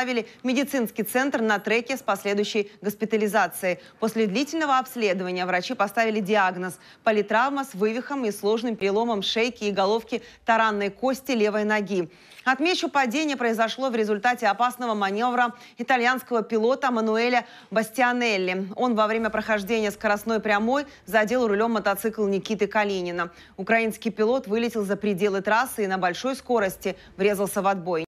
доставили в медицинский центр на треке с последующей госпитализацией. После длительного обследования врачи поставили диагноз – политравма с вывихом и сложным переломом шейки и головки таранной кости левой ноги. Отмечу, падение произошло в результате опасного маневра итальянского пилота Мануэля Бастианелли. Он во время прохождения скоростной прямой задел рулем мотоцикл Никиты Калинина. Украинский пилот вылетел за пределы трассы и на большой скорости врезался в отбой.